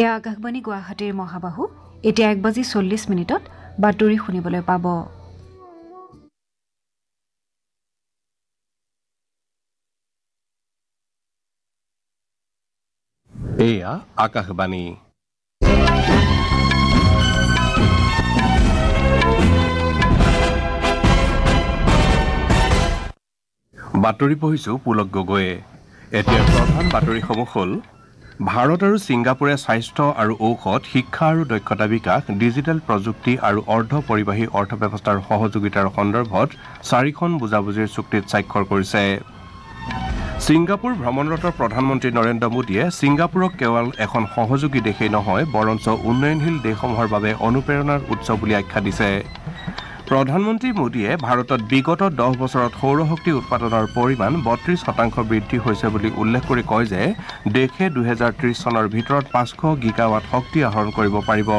এয়া আকাশবাণী গুৱাহাটীৰ মহাবাহু এতিয়া এক বাজি চল্লিছ মিনিটত বাতৰি শুনিবলৈ পাব বাতৰি পঢ়িছো পুলক গগৈয়ে এতিয়া প্ৰধান বাতৰিসমূহ হ'ল ভাৰত আৰু ছিংগাপুৰে স্বাস্থ্য আৰু ঔষধ শিক্ষা আৰু দক্ষতা বিকাশ ডিজিটেল প্ৰযুক্তি আৰু অৰ্ধ পৰিবাহী অৰ্থব্যৱস্থাৰ সহযোগিতাৰ সন্দৰ্ভত চাৰিখন বুজাবুজিৰ চুক্তিত স্বাক্ষৰ কৰিছে ছিংগাপুৰ ভ্ৰমণৰত প্ৰধানমন্ত্ৰী নৰেন্দ্ৰ মোদীয়ে ছিংগাপুৰক কেৱল এখন সহযোগী দেশেই নহয় বৰঞ্চ উন্নয়নশীল দেশসমূহৰ বাবে অনুপ্ৰেৰণাৰ উৎস বুলি আখ্যা দিছে প্ৰধানমন্ত্ৰী মোদীয়ে ভাৰতত বিগত দহ বছৰত সৌৰশক্তি উৎপাদনৰ পৰিমাণ বত্ৰিছ শতাংশ বৃদ্ধি হৈছে বুলি উল্লেখ কৰি কয় যে দেশে দুহেজাৰ ত্ৰিছ চনৰ ভিতৰত পাঁচশ গিগাৱাট শক্তি আহৰণ কৰিব পাৰিব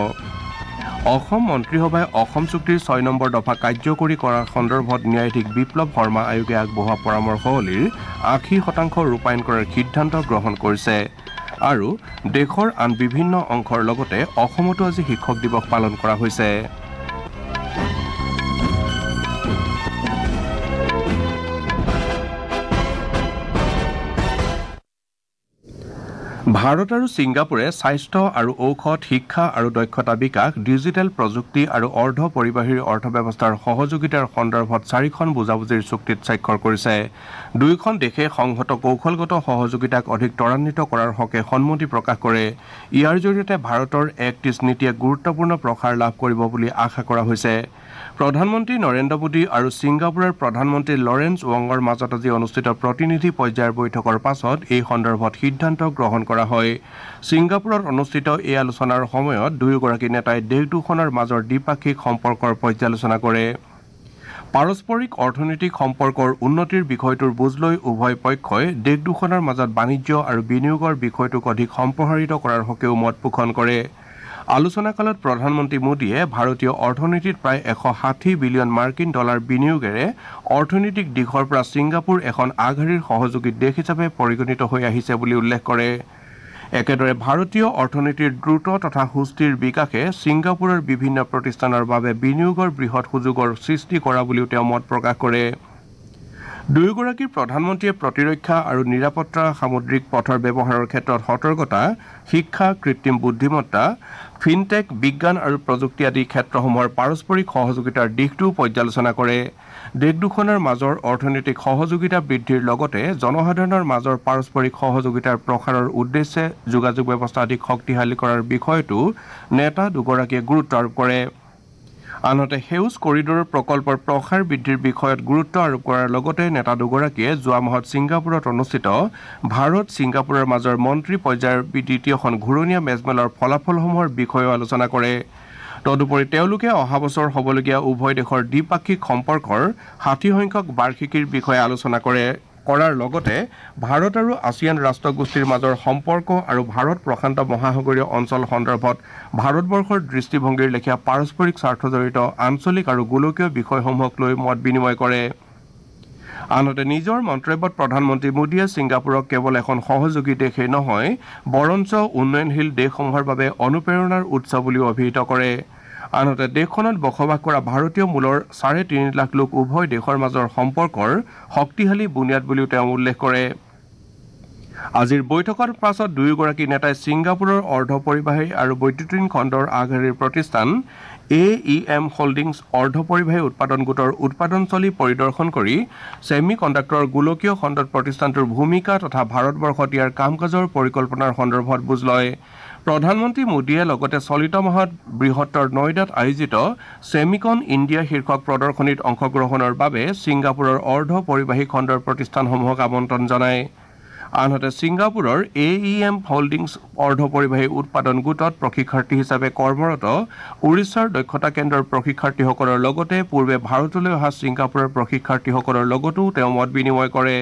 অসম মন্ত্ৰীসভাই অসম চুক্তিৰ ছয় নম্বৰ দফা কাৰ্যকৰী কৰাৰ সন্দৰ্ভত ন্যায়াধীশ বিপ্লৱ শৰ্মা আয়োগে আগবঢ়োৱা পৰামৰ্শৱলীৰ আশী শতাংশ ৰূপায়ণ কৰাৰ সিদ্ধান্ত গ্ৰহণ কৰিছে আৰু দেশৰ আন বিভিন্ন অংশৰ লগতে অসমতো আজি শিক্ষক দিৱস পালন কৰা হৈছে ভাৰত আৰু ছিংগাপুৰে স্বাস্থ্য আৰু ঔষধ শিক্ষা আৰু দক্ষতা বিকাশ ডিজিটেল প্ৰযুক্তি আৰু অৰ্ধ পৰিবাহীৰ অৰ্থব্যৱস্থাৰ সহযোগিতাৰ সন্দৰ্ভত চাৰিখন বুজাবুজিৰ চুক্তিত স্বাক্ষৰ কৰিছে দুয়োখন দেশে সংহত কৌশলগত সহযোগিতাক অধিক ত্বৰান্বিত কৰাৰ হকে সন্মতি প্ৰকাশ কৰে ইয়াৰ জৰিয়তে ভাৰতৰ এক্ট নীতিয়ে গুৰুত্বপূৰ্ণ প্ৰসাৰ লাভ কৰিব বুলি আশা কৰা হৈছে প্ৰধানমন্ত্ৰী নৰেন্দ্ৰ মোদী আৰু ছিংগাপুৰৰ প্ৰধানমন্ত্ৰী লৰেঞ্চ ৱাঙৰ মাজত আজি অনুষ্ঠিত প্ৰতিনিধি পৰ্যায়ৰ বৈঠকৰ পাছত এই সন্দৰ্ভত সিদ্ধান্ত গ্ৰহণ কৰা হয় ছিংগাপুৰত অনুষ্ঠিত এই আলোচনাৰ সময়ত দুয়োগৰাকী নেতাই দেশ দুখনৰ মাজৰ দ্বিপাক্ষিক সম্পৰ্কৰ পৰ্যালোচনা কৰে পাৰস্পৰিক অৰ্থনৈতিক সম্পৰ্কৰ উন্নতিৰ বিষয়টোৰ বুজ লৈ উভয় পক্ষই দেশ দুখনৰ মাজত বাণিজ্য আৰু বিনিয়োগৰ বিষয়টোক অধিক সম্প্ৰসাৰিত কৰাৰ হকেও মত পোষণ কৰে আলোচনাকালত প্ৰধানমন্ত্ৰী মোদীয়ে ভাৰতীয় অৰ্থনীতিত প্ৰায় এশ ষাঠি বিলিয়ন মাৰ্কিন ডলাৰ বিনিয়োগেৰে অৰ্থনৈতিক দিশৰ পৰা ছিংগাপুৰ এখন আগশাৰীৰ সহযোগী দেশ হিচাপে পৰিগণিত হৈ আহিছে বুলি উল্লেখ কৰে একেদৰে ভাৰতীয় অৰ্থনীতিৰ দ্ৰুত তথা সুস্থিৰ বিকাশে ছিংগাপুৰৰ বিভিন্ন প্ৰতিষ্ঠানৰ বাবে বিনিয়োগৰ বৃহৎ সুযোগৰ সৃষ্টি কৰা বুলিও তেওঁ মত প্ৰকাশ কৰে দুয়োগৰাকী প্ৰধানমন্ত্ৰীয়ে প্ৰতিৰক্ষা আৰু নিৰাপত্তা সামুদ্ৰিক পথৰ ব্যৱহাৰৰ ক্ষেত্ৰত সতৰ্কতা শিক্ষা কৃত্ৰিম বুদ্ধিমত্তা ফিনটেক বিজ্ঞান আৰু প্ৰযুক্তি আদি ক্ষেত্ৰসমূহৰ পাৰস্পৰিক সহযোগিতাৰ দিশটোও পৰ্যালোচনা কৰে দেশ দুখনৰ মাজৰ অৰ্থনৈতিক সহযোগিতা বৃদ্ধিৰ লগতে জনসাধাৰণৰ মাজৰ পাৰস্পৰিক সহযোগিতাৰ প্ৰসাৰৰ উদ্দেশ্যে যোগাযোগ ব্যৱস্থা অধিক শক্তিশালী কৰাৰ বিষয়টো নেতা দুগৰাকীয়ে গুৰুত্ব আৰোপ কৰে আনহাতে সেউজ কৰিডৰৰ প্ৰকল্পৰ প্ৰসাৰ বৃদ্ধিৰ বিষয়ত গুৰুত্ব আৰোপ কৰাৰ লগতে নেতা দুগৰাকীয়ে যোৱা মাহত ছিংগাপুৰত অনুষ্ঠিত ভাৰত ছিংগাপুৰৰ মাজৰ মন্ত্ৰী পৰ্যায়ৰ দ্বিতীয়খন ঘূৰণীয়া মেজমেলৰ ফলাফলসমূহৰ বিষয়েও আলোচনা কৰে তদুপৰি তেওঁলোকে অহা বছৰ হ'বলগীয়া উভয় দেশৰ দ্বিপাক্ষিক সম্পৰ্কৰ ষাঠি সংখ্যক বাৰ্ষিকীৰ বিষয়ে আলোচনা কৰিছে কৰাৰ লগতে ভাৰত আৰু আছিয়ান ৰাষ্ট্ৰগোষ্ঠীৰ মাজৰ সম্পৰ্ক আৰু ভাৰত প্ৰশান্ত মহাসাগৰীয় অঞ্চল সন্দৰ্ভত ভাৰতবৰ্ষৰ দৃষ্টিভংগীৰ লেখীয়া পাৰস্পৰিক স্বাৰ্থজড়িত আঞ্চলিক আৰু গোলকীয় বিষয়সমূহক লৈ মত বিনিময় কৰে আনহাতে নিজৰ মন্তব্যত প্ৰধানমন্ত্ৰী মোদীয়ে ছিংগাপুৰক কেৱল এখন সহযোগী দেশেই নহয় বৰঞ্চ উন্নয়নশীল দেশসমূহৰ বাবে অনুপ্ৰেৰণাৰ উৎস বুলিও অভিহিত কৰিছে আনহাতে দেশখনত বসবাস কৰা ভাৰতীয় মূলৰ চাৰে তিনি লাখ লোক উভয় দেশৰ মাজৰ সম্পৰ্কৰ শক্তিশালী বুনিয়াদ বুলিও তেওঁ উল্লেখ কৰে আজিৰ বৈঠকৰ পাছত দুয়োগৰাকী নেতাই ছিংগাপুৰৰ অৰ্ধ পৰিবাহী আৰু বৈদ্যুতিন খণ্ডৰ আগশাৰীৰ প্ৰতিষ্ঠান এ ই এম হোল্ডিংছ অৰ্ধ পৰিবাহী উৎপাদন গোটৰ উৎপাদনস্থলী পৰিদৰ্শন কৰি ছেমি কণ্ডাক্টৰ গোলকীয় খণ্ডত প্ৰতিষ্ঠানটোৰ ভূমিকা তথা ভাৰতবৰ্ষত ইয়াৰ কাম কাজৰ পৰিকল্পনাৰ সন্দৰ্ভত বুজ লয় প্ৰধানমন্ত্ৰী মোদীয়ে লগতে চলিত মাহত বৃহত্তৰ নয়দাত আয়োজিত ছেমিকন ইণ্ডিয়া শীৰ্ষক প্ৰদৰ্শনীত অংশগ্ৰহণৰ বাবে ছিংগাপুৰৰ অৰ্ধ পৰিবাহী খণ্ডৰ প্ৰতিষ্ঠানসমূহক আমন্ত্ৰণ জনায় আনহাতে ছিংগাপুৰৰ এ ই এম হোল্ডিংছ অৰ্ধ পৰিবাহী উৎপাদন গোটত প্ৰশিক্ষাৰ্থী হিচাপে কৰ্মৰত উৰিষ্যাৰ দক্ষতা কেন্দ্ৰৰ প্ৰশিক্ষাৰ্থীসকলৰ লগতে পূৰ্বে ভাৰতলৈ অহা ছিংগাপুৰৰ প্ৰশিক্ষাৰ্থীসকলৰ লগতো তেওঁ মত বিনিময় কৰে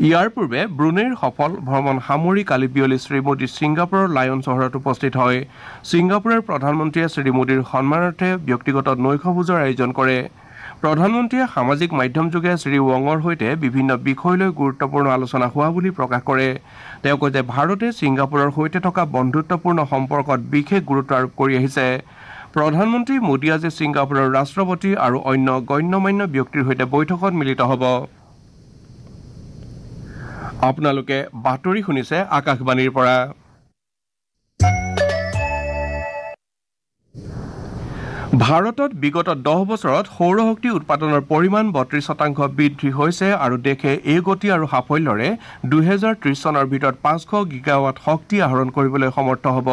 ইয়াৰ পূৰ্বে ব্ৰুনেইৰ সফল ভ্ৰমণ সামৰি কালি বিয়লি শ্ৰীমোদী ছিংগাপুৰৰ লায়ন চহৰত উপস্থিত হয় ছিংগাপুৰৰ প্ৰধানমন্ত্ৰীয়ে শ্ৰীমোদীৰ সন্মানাৰ্থে ব্যক্তিগত নৈশ ভোজৰ আয়োজন কৰে প্ৰধানমন্ত্ৰীয়ে সামাজিক মাধ্যমযোগে শ্ৰী ৱঙৰ সৈতে বিভিন্ন বিষয় লৈ গুৰুত্বপূৰ্ণ আলোচনা হোৱা বুলি প্ৰকাশ কৰে তেওঁ কয় যে ভাৰতে ছিংগাপুৰৰ সৈতে থকা বন্ধুত্বপূৰ্ণ সম্পৰ্কত বিশেষ গুৰুত্ব আৰোপ কৰি আহিছে প্ৰধানমন্ত্ৰী মোদী আজি ছিংগাপুৰৰ ৰাষ্ট্ৰপতি আৰু অন্য গণ্য মান্য ব্যক্তিৰ সৈতে বৈঠকত মিলিত হ'ব আপোনালোকে বাতৰি শুনিছে আকাশবাণীৰ পৰা ভাৰতত বিগত দহ বছৰত সৌৰ শক্তি উৎপাদনৰ পৰিমাণ বত্ৰিছ শতাংশ বৃদ্ধি হৈছে আৰু দেশে এই গতি আৰু সাফল্যৰে দুহেজাৰ ত্ৰিছ চনৰ ভিতৰত পাঁচশ গিগাৱাট শক্তি আহৰণ কৰিবলৈ সমৰ্থ হ'ব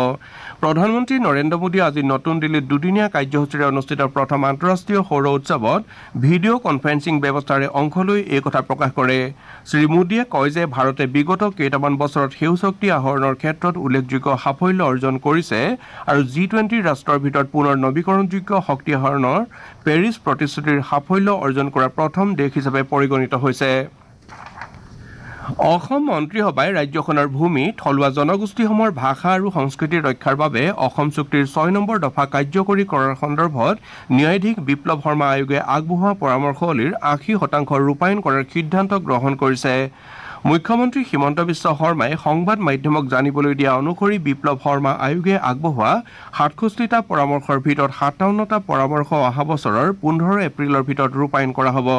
প্ৰধানমন্ত্ৰী নৰেন্দ্ৰ মোদীয়ে আজি নতুন দিল্লীত দুদিনীয়া কাৰ্যসূচীৰে অনুষ্ঠিত প্ৰথম আন্তঃৰাষ্ট্ৰীয় সৌৰ উৎসৱত ভিডিঅ' কনফাৰেন্সিং ব্যৱস্থাৰে অংশ লৈ এই কথা প্ৰকাশ কৰে শ্ৰীমোদীয়ে কয় যে ভাৰতে বিগত কেইটামান বছৰত সেউ শক্তি আহৰণৰ ক্ষেত্ৰত উল্লেখযোগ্য সাফল্য অৰ্জন কৰিছে আৰু জি টুৱেণ্টি ৰাষ্ট্ৰৰ ভিতৰত পুনৰ নবীকৰণযোগ্য আন্তৰ্জাতিক শক্তিহৰণৰ পেৰিছ প্ৰতিশ্ৰুতিৰ সাফল্য অৰ্জন কৰা প্ৰথম দেশ হিচাপে পৰিগণিত হৈছে অসম মন্ত্ৰীসভাই ৰাজ্যখনৰ ভূমি থলুৱা জনগোষ্ঠীসমূহৰ ভাষা আৰু সংস্কৃতি ৰক্ষাৰ বাবে অসম চুক্তিৰ ছয় নম্বৰ দফা কাৰ্যকৰী কৰাৰ সন্দৰ্ভত ন্যায়াধীশ বিপ্লৱ শৰ্মা আয়োগে আগবঢ়োৱা পৰামৰ্শৱলীৰ আশী শতাংশ ৰূপায়ণ কৰাৰ সিদ্ধান্ত গ্ৰহণ কৰিছে মুখ্যমন্ত্ৰী হিমন্ত বিশ্ব শৰ্মাই সংবাদ মাধ্যমক জানিবলৈ দিয়া অনুসৰি বিপ্লৱ শৰ্মা আয়োগে আগবঢ়োৱা সাতষষ্ঠিটা পৰামৰ্শৰ ভিতৰত সাতাৱন্নটা পৰামৰ্শ অহা বছৰৰ পোন্ধৰ এপ্ৰিলৰ ভিতৰত ৰূপায়ণ কৰা হ'ব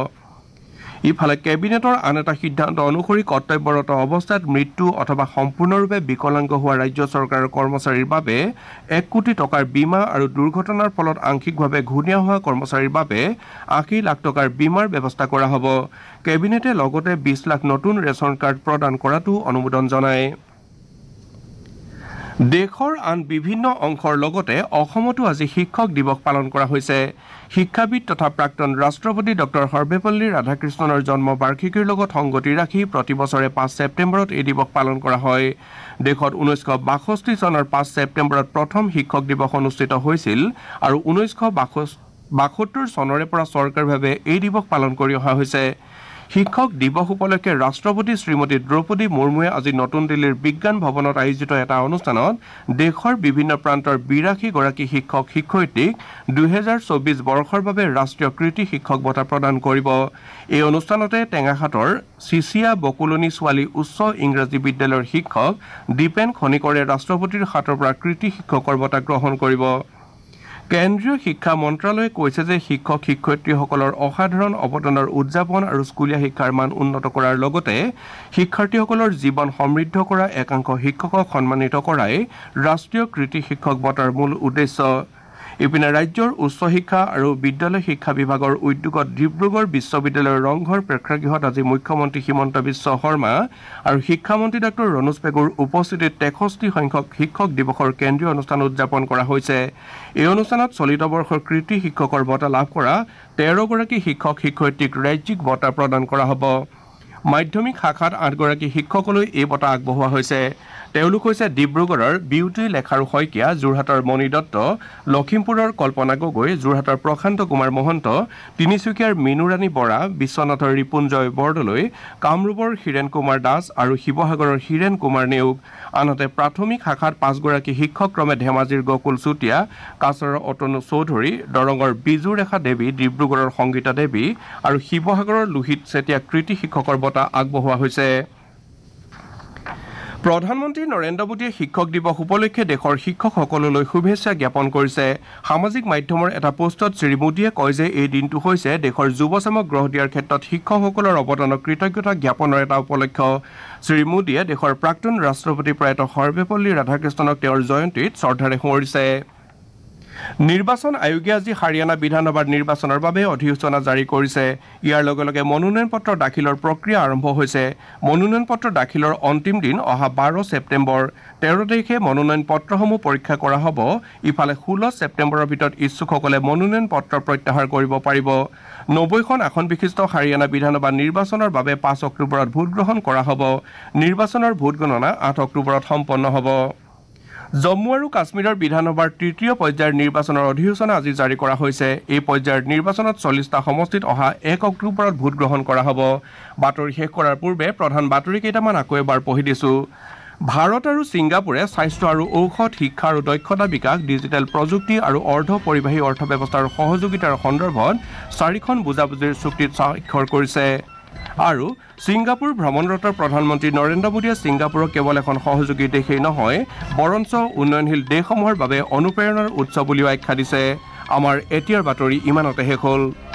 ইফালে কেবিনেটৰ আন এটা সিদ্ধান্ত অনুসৰি কৰ্তব্যৰত অৱস্থাত মৃত্যু অথবা সম্পূৰ্ণৰূপে বিকলাংগ হোৱা ৰাজ্য চৰকাৰৰ কৰ্মচাৰীৰ বাবে এক কোটি টকাৰ বীমা আৰু দুৰ্ঘটনাৰ ফলত আংশিকভাৱে ঘূৰ্ণীয়া হোৱা কৰ্মচাৰীৰ বাবে আশী লাখ টকাৰ বীমাৰ ব্যৱস্থা কৰা হ'ব কেবিনেটে লগতে বিশ লাখ নতুন ৰেচন কাৰ্ড প্ৰদান কৰাটো অনুমোদন জনায় দেশৰ আন বিভিন্ন অংশৰ লগতে অসমতো আজি শিক্ষক দিৱস পালন কৰা হৈছে শিক্ষাবিদ তথা প্ৰাক্তন ৰাষ্ট্ৰপতি ডঃ সৰ্বেপল্লী ৰাধাকৃষ্ণনৰ জন্ম বাৰ্ষিকীৰ লগত সংগতি ৰাখি প্ৰতি বছৰে পাঁচ ছেপ্টেম্বৰত এই দিৱস পালন কৰা হয় দেশত ঊনৈছশ বাষষ্ঠি চনৰ পাঁচ ছেপ্টেম্বৰত প্ৰথম শিক্ষক দিৱস অনুষ্ঠিত হৈছিল আৰু ঊনৈছশ বাসত্তৰ চনৰে পৰা চৰকাৰীভাৱে এই দিৱস পালন কৰি অহা হৈছে শিক্ষক দিৱস উপলক্ষে ৰাষ্ট্ৰপতি শ্ৰীমতী দ্ৰৌপদী মুৰ্মুৱে আজি নতুন দিল্লীৰ বিজ্ঞান ভৱনত আয়োজিত এটা অনুষ্ঠানত দেশৰ বিভিন্ন প্ৰান্তৰ বিৰাশীগৰাকী শিক্ষক শিক্ষয়িত্ৰীক দুহেজাৰ চৌবিছ বৰ্ষৰ বাবে ৰাষ্ট্ৰীয় কৃতি শিক্ষক বঁটা প্ৰদান কৰিব এই অনুষ্ঠানতে টেঙাখাটৰ চিচিয়া বকুলনি ছোৱালী উচ্চ ইংৰাজী বিদ্যালয়ৰ শিক্ষক দীপেন খনিকৰে ৰাষ্ট্ৰপতিৰ হাতৰ পৰা কৃতি শিক্ষকৰ বঁটা গ্ৰহণ কৰিব কেন্দ্ৰীয় শিক্ষা মন্ত্ৰালয়ে কৈছে যে শিক্ষক শিক্ষয়িত্ৰীসকলৰ অসাধাৰণ অৱদানৰ উদযাপন আৰু স্কুলীয়া শিক্ষাৰ মান উন্নত কৰাৰ লগতে শিক্ষাৰ্থীসকলৰ জীৱন সমৃদ্ধ কৰা একাংশ শিক্ষকক সন্মানিত কৰাই ৰাষ্ট্ৰীয় কৃতি শিক্ষক বঁটাৰ মূল উদ্দেশ্য ইপিনে ৰাজ্যৰ উচ্চ শিক্ষা আৰু বিদ্যালয় শিক্ষা বিভাগৰ উদ্যোগত ডিব্ৰুগড় বিশ্ববিদ্যালয়ৰ ৰংঘৰ প্ৰেক্ষাগৃহত আজি মুখ্যমন্ত্ৰী হিমন্ত বিশ্ব শৰ্মা আৰু শিক্ষামন্ত্ৰী ডাঃ ৰনোজ পেগুৰ উপস্থিতিত তেষষ্ঠি সংখ্যক শিক্ষক দিৱসৰ কেন্দ্ৰীয় অনুষ্ঠান উদযাপন কৰা হৈছে এই অনুষ্ঠানত চলিত বৰ্ষৰ কৃতি শিক্ষকৰ বঁটা লাভ কৰা তেৰগৰাকী শিক্ষক শিক্ষয়িত্ৰীক ৰাজ্যিক বঁটা প্ৰদান কৰা হ'ব মাধ্যমিক শাখাত আঠগৰাকী শিক্ষকলৈ এই বঁটা আগবঢ়োৱা হৈছে তেওঁলোক হৈছে ডিব্ৰুগড়ৰ বিউটি লেখাৰু শইকীয়া যোৰহাটৰ মণি দত্ত লখিমপুৰৰ কল্পনা গগৈ যোৰহাটৰ প্ৰশান্ত কুমাৰ মহন্ত তিনিচুকীয়াৰ মিনুৰাণী বৰা বিশ্বনাথৰ ৰিপুঞ্জয় বৰদলৈ কামৰূপৰ হীৰেণ কুমাৰ দাস আৰু শিৱসাগৰৰ হীৰেণ কুমাৰ নেওগ আনহাতে প্ৰাথমিক শাখাত পাঁচগৰাকী শিক্ষকক্ৰমে ধেমাজিৰ গকুল চুতীয়া কাছৰৰ অতনু চৌধুৰী দৰঙৰ বিজু ৰেখা দেৱী ডিব্ৰুগড়ৰ সংগীতা দেৱী আৰু শিৱসাগৰৰ লোহিত চেতিয়া কৃতি শিক্ষকৰ বঁটা আগবঢ়োৱা হৈছে প্ৰধানমন্ত্ৰী নৰেন্দ্ৰ মোদীয়ে শিক্ষক দিৱস উপলক্ষে দেশৰ শিক্ষকসকললৈ শুভেচ্ছা জ্ঞাপন কৰিছে সামাজিক মাধ্যমৰ এটা পোষ্টত শ্ৰীমোদীয়ে কয় যে এই দিনটো হৈছে দেশৰ যুৱচামক গ্ৰহ দিয়াৰ ক্ষেত্ৰত শিক্ষকসকলৰ অৱদানক কৃতজ্ঞতা জ্ঞাপনৰ এটা উপলক্ষ শ্ৰীমোদীয়ে দেশৰ প্ৰাক্তন ৰাষ্ট্ৰপতি প্ৰয়াত সৰ্বেপল্লী ৰাধাকৃষ্ণনক তেওঁৰ জয়ন্তীত শ্ৰদ্ধাৰে সোঁৱৰিছে নিৰ্বাচন আয়োগে আজি হাৰিয়ানা বিধানসভাৰ নিৰ্বাচনৰ বাবে অধিসূচনা জাৰি কৰিছে ইয়াৰ লগে লগে মনোনয়ন পত্ৰ দাখিলৰ প্ৰক্ৰিয়া আৰম্ভ হৈছে মনোনয়ন পত্ৰ দাখিলৰ অন্তিম দিন অহা বাৰ ছেপ্টেম্বৰ তেৰ তাৰিখে মনোনয়ন পত্ৰসমূহ পৰীক্ষা কৰা হ'ব ইফালে ষোল্ল ছেপ্টেম্বৰৰ ভিতৰত ইচ্ছুকসকলে মনোনয়ন পত্ৰ প্ৰত্যাহাৰ কৰিব পাৰিব নব্বৈখন আসন বিশিষ্ট হাৰিয়ানা বিধানসভা নিৰ্বাচনৰ বাবে পাঁচ অক্টোবৰত ভোটগ্ৰহণ কৰা হ'ব নিৰ্বাচনৰ ভোটগণনা আঠ অক্টোবৰত সম্পন্ন হ'ব জম্মু আৰু কাশ্মীৰৰ বিধানসভাৰ তৃতীয় পৰ্যায়ৰ নিৰ্বাচনৰ অধিসূচনা আজি জাৰি কৰা হৈছে এই পৰ্যায়ৰ নিৰ্বাচনত চল্লিছটা সমষ্টিত অহা এক অক্টোবৰত ভোটগ্ৰহণ কৰা হ'ব বাতৰি শেষ কৰাৰ পূৰ্বে প্ৰধান বাতৰি কেইটামান আকৌ এবাৰ পঢ়ি দিছোঁ ভাৰত আৰু ছিংগাপুৰে স্বাস্থ্য আৰু ঔষধ শিক্ষা আৰু দক্ষতা বিকাশ ডিজিটেল প্ৰযুক্তি আৰু অৰ্ধ পৰিবাহী অৰ্থব্যৱস্থাৰ সহযোগিতাৰ সন্দৰ্ভত চাৰিখন বুজাবুজিৰ চুক্তিত স্বাক্ষৰ কৰিছে আৰু ছিংগাপুৰ ভ্ৰমণৰত প্ৰধানমন্ত্ৰী নৰেন্দ্ৰ মোদীয়ে ছিংগাপুৰক কেৱল এখন সহযোগী দেশেই নহয় বৰঞ্চ উন্নয়নশীল দেশসমূহৰ বাবে অনুপ্ৰেৰণাৰ উৎস বুলিও আখ্যা দিছে আমাৰ এতিয়াৰ বাতৰি ইমানতে শেষ হ'ল